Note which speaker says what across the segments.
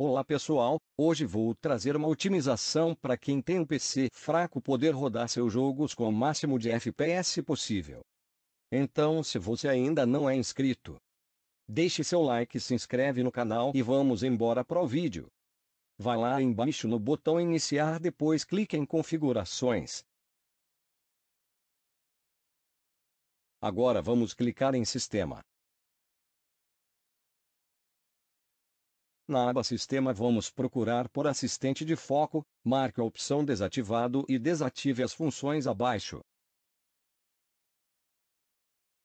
Speaker 1: Olá pessoal, hoje vou trazer uma otimização para quem tem um PC fraco poder rodar seus jogos com o máximo de FPS possível. Então se você ainda não é inscrito, deixe seu like se inscreve no canal e vamos embora para o vídeo. Vá lá embaixo no botão iniciar depois clique em configurações.
Speaker 2: Agora vamos clicar em sistema.
Speaker 1: Na aba Sistema vamos procurar por Assistente de Foco, marque a opção Desativado e desative as funções abaixo.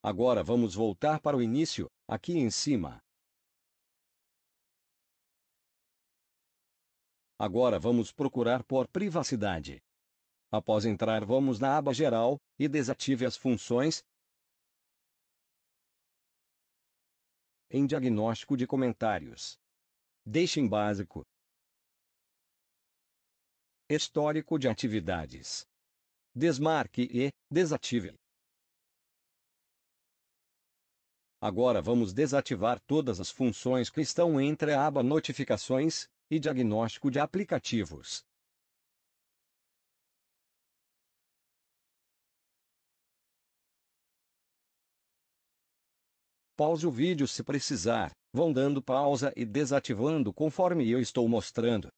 Speaker 1: Agora vamos voltar para o início, aqui em cima.
Speaker 2: Agora vamos procurar por Privacidade. Após entrar, vamos na aba Geral e desative as funções. Em Diagnóstico de Comentários. Deixem básico. Histórico de atividades. Desmarque e desative.
Speaker 1: Agora vamos desativar todas as funções que estão entre a aba Notificações e Diagnóstico de aplicativos.
Speaker 2: Pause o vídeo se precisar vão dando pausa e desativando conforme eu estou mostrando.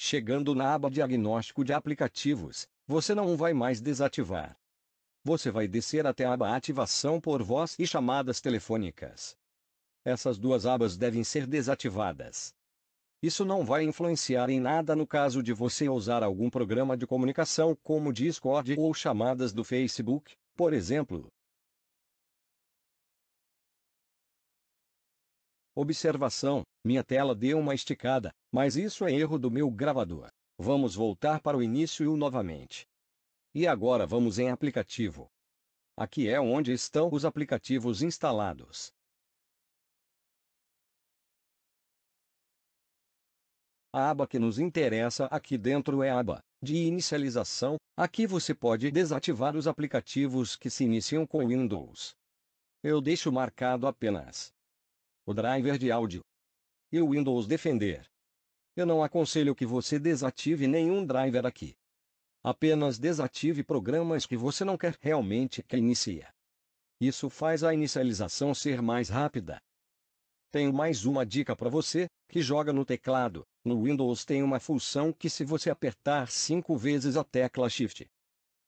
Speaker 2: Chegando na aba
Speaker 1: Diagnóstico de aplicativos, você não vai mais desativar você vai descer até a aba Ativação por voz e chamadas telefônicas. Essas duas abas devem ser desativadas. Isso não vai influenciar em nada no caso de você usar algum programa de comunicação como Discord ou chamadas do Facebook, por exemplo. Observação: minha tela deu uma esticada, mas isso é erro do meu gravador. Vamos voltar para o início novamente. E agora vamos em aplicativo. Aqui é onde estão os aplicativos instalados. A aba que nos interessa aqui dentro é a aba de inicialização. Aqui você pode desativar os aplicativos que se iniciam com Windows. Eu deixo marcado apenas o driver de áudio e o Windows Defender. Eu não aconselho que você desative nenhum driver aqui. Apenas desative programas que você não quer realmente que inicie. Isso faz a inicialização ser mais rápida. Tenho mais uma dica para você, que joga no teclado. No Windows tem uma função que se você apertar 5 vezes a tecla Shift,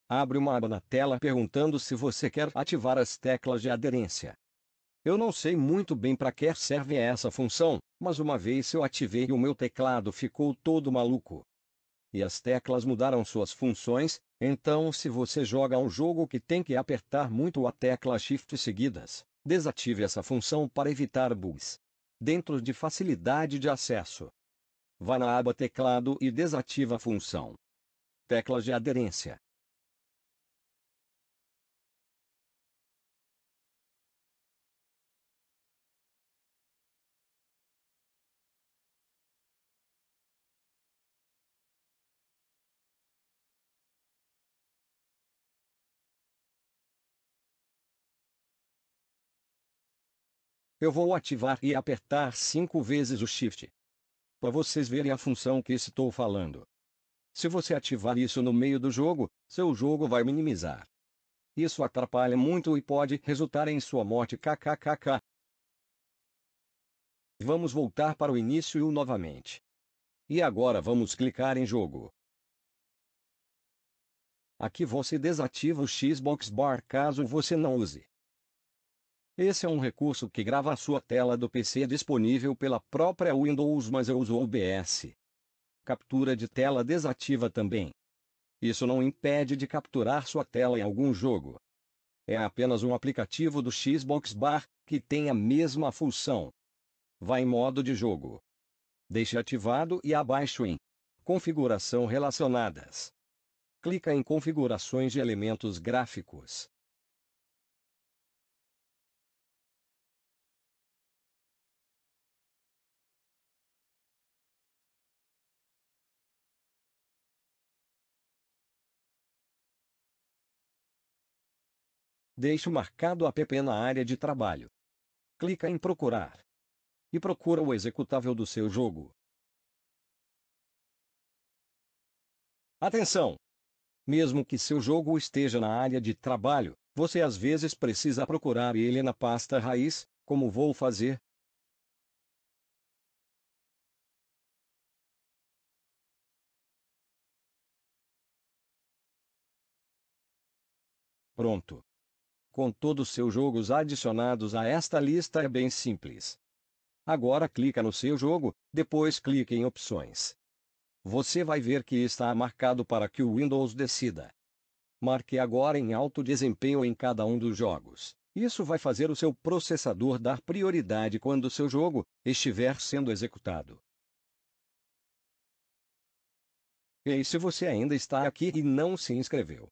Speaker 1: abre uma aba na tela perguntando se você quer ativar as teclas de aderência. Eu não sei muito bem para que serve essa função, mas uma vez eu ativei e o meu teclado ficou todo maluco e as teclas mudaram suas funções, então se você joga um jogo que tem que apertar muito a tecla Shift seguidas, desative essa função para evitar bugs. Dentro de facilidade de acesso. Vá na aba teclado e desativa a
Speaker 2: função. Teclas de aderência. Eu vou ativar e apertar
Speaker 1: cinco vezes o Shift. Para vocês verem a função que estou falando. Se você ativar isso no meio do jogo, seu jogo vai minimizar. Isso atrapalha muito e pode resultar em sua morte kkkk. Vamos voltar para o início novamente. E agora vamos clicar em jogo. Aqui você desativa o Xbox Bar caso você não use. Esse é um recurso que grava a sua tela do PC disponível pela própria Windows, mas eu uso OBS. Captura de tela desativa também. Isso não impede de capturar sua tela em algum jogo. É apenas um aplicativo do Xbox Bar, que tem a mesma função. Vá em modo de jogo. Deixe ativado e abaixo em Configuração relacionadas. Clica em Configurações de elementos gráficos.
Speaker 2: Deixe marcado app na área de trabalho. Clica em Procurar. E procura o executável do seu jogo.
Speaker 1: Atenção! Mesmo que seu jogo esteja na área de trabalho, você às vezes precisa procurar ele na pasta raiz, como vou fazer. Pronto com todos seus jogos adicionados a esta lista é bem simples. Agora clica no seu jogo, depois clique em Opções. Você vai ver que está marcado para que o Windows decida. Marque agora em alto desempenho em cada um dos jogos. Isso vai fazer o seu processador dar prioridade quando seu jogo estiver sendo executado. E se você ainda está aqui e não se inscreveu,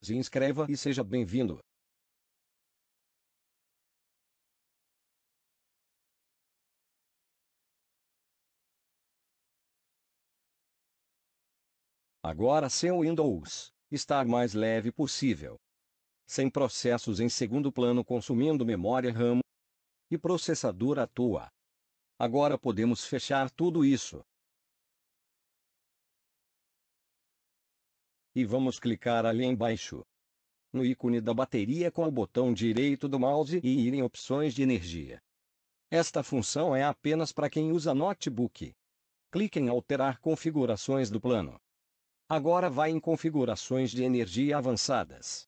Speaker 1: se inscreva e seja bem-vindo. Agora seu Windows estar mais leve possível. Sem processos em segundo plano consumindo memória RAM e processador à toa. Agora podemos fechar tudo isso. E vamos clicar ali embaixo. No ícone da bateria com o botão direito do mouse e ir em opções de energia. Esta função é apenas para quem usa notebook. Clique em alterar configurações do plano. Agora vai em configurações de energia avançadas.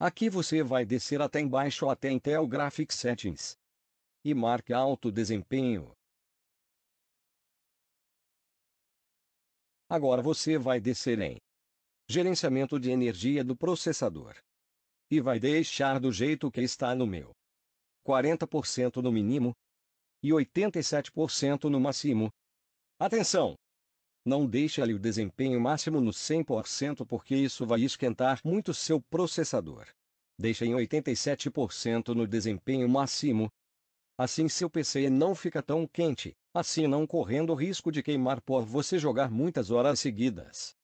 Speaker 1: Aqui você vai descer até embaixo até Intel Graphics Settings. E marque alto desempenho.
Speaker 2: Agora você vai
Speaker 1: descer em Gerenciamento de energia do processador. E vai deixar do jeito que está no meu. 40% no mínimo e 87% no máximo. Atenção! Não deixe ali o desempenho máximo no 100% porque isso vai esquentar muito seu processador. Deixe em 87% no desempenho máximo. Assim seu PC não fica tão quente, assim não correndo o risco de queimar por você jogar muitas horas seguidas.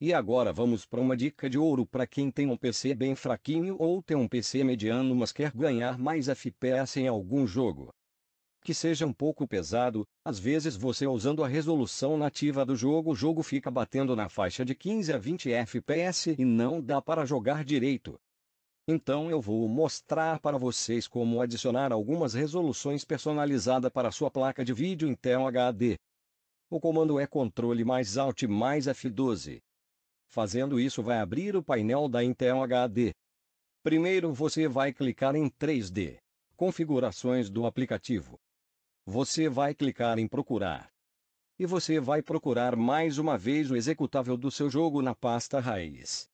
Speaker 1: E agora vamos para uma dica de ouro para quem tem um PC bem fraquinho ou tem um PC mediano mas quer ganhar mais FPS em algum jogo que seja um pouco pesado, às vezes você usando a resolução nativa do jogo, o jogo fica batendo na faixa de 15 a 20 FPS e não dá para jogar direito. Então eu vou mostrar para vocês como adicionar algumas resoluções personalizadas para sua placa de vídeo Intel HD. O comando é controle mais Alt mais F12. Fazendo isso vai abrir o painel da Intel HD. Primeiro você vai clicar em 3D. Configurações do aplicativo. Você vai clicar em procurar. E você vai procurar mais uma vez o executável do seu jogo na pasta raiz.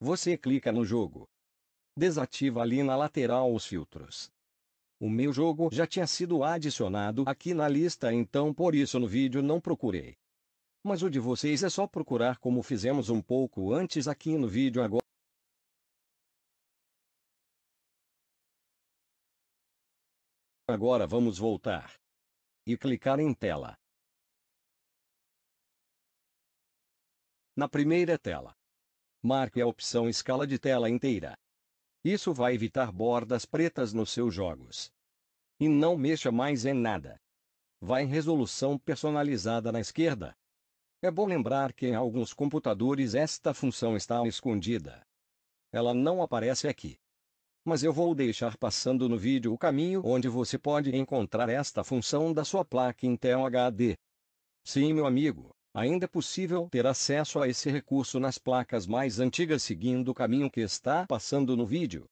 Speaker 1: Você clica no jogo. Desativa ali na lateral os filtros. O meu jogo já tinha sido adicionado aqui na lista, então por isso no vídeo não procurei. Mas o de vocês é só procurar como fizemos um pouco antes aqui no vídeo agora.
Speaker 2: Agora vamos voltar e clicar em tela.
Speaker 1: Na primeira tela, marque a opção escala de tela inteira. Isso vai evitar bordas pretas nos seus jogos. E não mexa mais em nada. Vá em resolução personalizada na esquerda. É bom lembrar que em alguns computadores esta função está escondida. Ela não aparece aqui mas eu vou deixar passando no vídeo o caminho onde você pode encontrar esta função da sua placa Intel HD. Sim, meu amigo, ainda é possível ter acesso a esse recurso nas placas mais antigas seguindo o caminho que está passando no vídeo.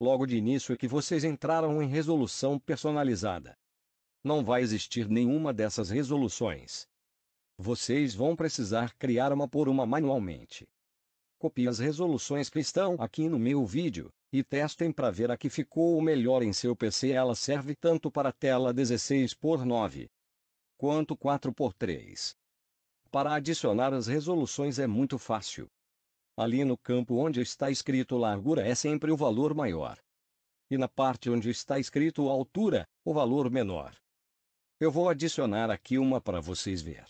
Speaker 1: Logo de início é que vocês entraram em resolução personalizada. Não vai existir nenhuma dessas resoluções. Vocês vão precisar criar uma por uma manualmente. Copie as resoluções que estão aqui no meu vídeo e testem para ver a que ficou o melhor em seu PC. Ela serve tanto para tela 16 por 9 quanto 4 por 3. Para adicionar as resoluções é muito fácil. Ali no campo onde está escrito largura é sempre o valor maior. E na parte onde está escrito altura, o valor menor. Eu vou adicionar aqui uma para vocês ver.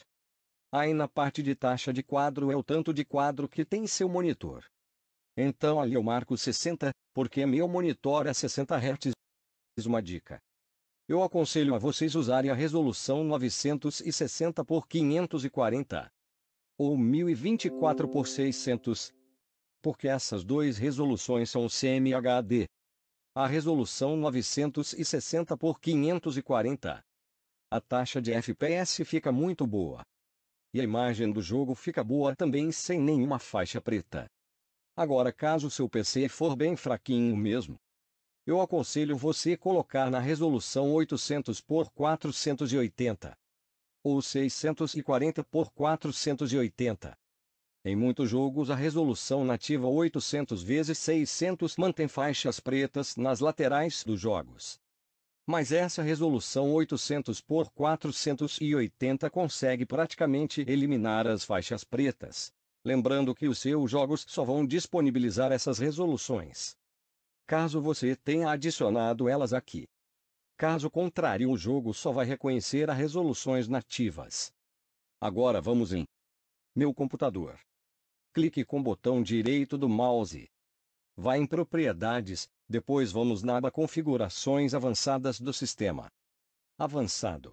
Speaker 1: Aí na parte de taxa de quadro é o tanto de quadro que tem seu monitor. Então ali eu marco 60, porque é meu monitor é 60 Hz. Uma dica. Eu aconselho a vocês usarem a resolução 960 por 540 ou 1024 por 600, porque essas duas resoluções são CMHD. A resolução 960 por 540. A taxa de FPS fica muito boa. E a imagem do jogo fica boa também sem nenhuma faixa preta. Agora, caso seu PC for bem fraquinho mesmo, eu aconselho você colocar na resolução 800 por 480 ou 640 por 480. Em muitos jogos a resolução nativa 800 vezes 600 mantém faixas pretas nas laterais dos jogos. Mas essa resolução 800 por 480 consegue praticamente eliminar as faixas pretas lembrando que os seus jogos só vão disponibilizar essas resoluções. Caso você tenha adicionado elas aqui. Caso contrário, o jogo só vai reconhecer as resoluções nativas. Agora vamos em Meu computador. Clique com o botão direito do mouse. Vá em Propriedades, depois vamos na aba Configurações avançadas do sistema. Avançado.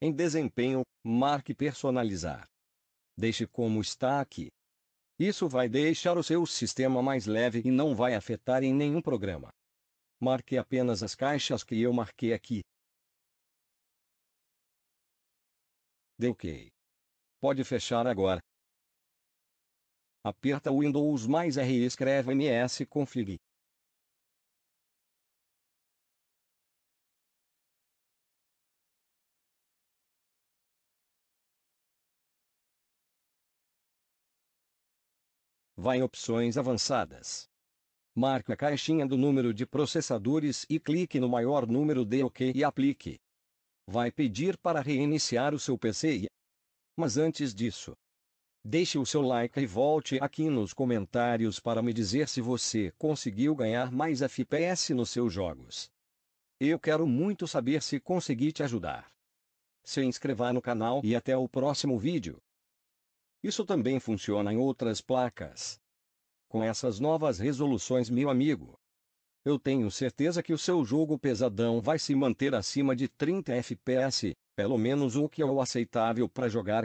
Speaker 1: Em Desempenho, marque Personalizar. Deixe como está aqui. Isso vai deixar o seu sistema mais leve e não vai afetar em nenhum programa. Marque apenas as caixas que eu marquei aqui.
Speaker 2: Dê OK. Pode fechar agora. Aperta Windows mais R e escreve ms config.
Speaker 1: vá em Opções avançadas. Marque a caixinha do número de processadores e clique no maior número de OK e aplique. Vai pedir para reiniciar o seu PC e... Mas antes disso, deixe o seu like e volte aqui nos comentários para me dizer se você conseguiu ganhar mais FPS nos seus jogos. Eu quero muito saber se consegui te ajudar. Se inscreva no canal e até o próximo vídeo. Isso também funciona em outras placas. Com essas novas resoluções, meu amigo, eu tenho certeza que o seu jogo pesadão vai se manter acima de 30 FPS, pelo menos o que é o aceitável para jogar.